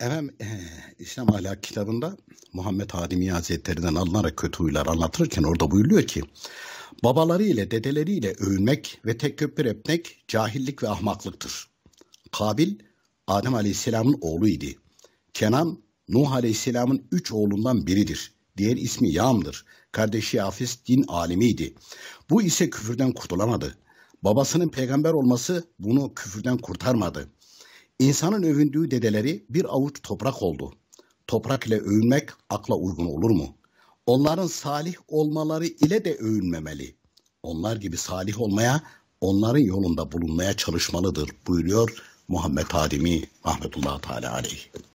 Efendim eh, İslam Ahlak kitabında Muhammed Hadimi Hazretlerinden alınarak kötü huylar anlatırken orada buyuruyor ki babaları ile dedeleri ile övünmek ve tek tekebbür etmek cahillik ve ahmaklıktır. Kabil Adem Aleyhisselam'ın oğlu idi. Kenan Nuh Aleyhisselam'ın üç oğlundan biridir. Diğer ismi Yam'dır. Kardeşi Hafiz din alimiydi. Bu ise küfürden kurtulamadı. Babasının peygamber olması bunu küfürden kurtarmadı. İnsanın övündüğü dedeleri bir avuç toprak oldu. Toprak ile övünmek akla uygun olur mu? Onların salih olmaları ile de övünmemeli. Onlar gibi salih olmaya, onların yolunda bulunmaya çalışmalıdır buyuruyor Muhammed Adimi, Rahmetullahi Teala Aleyh.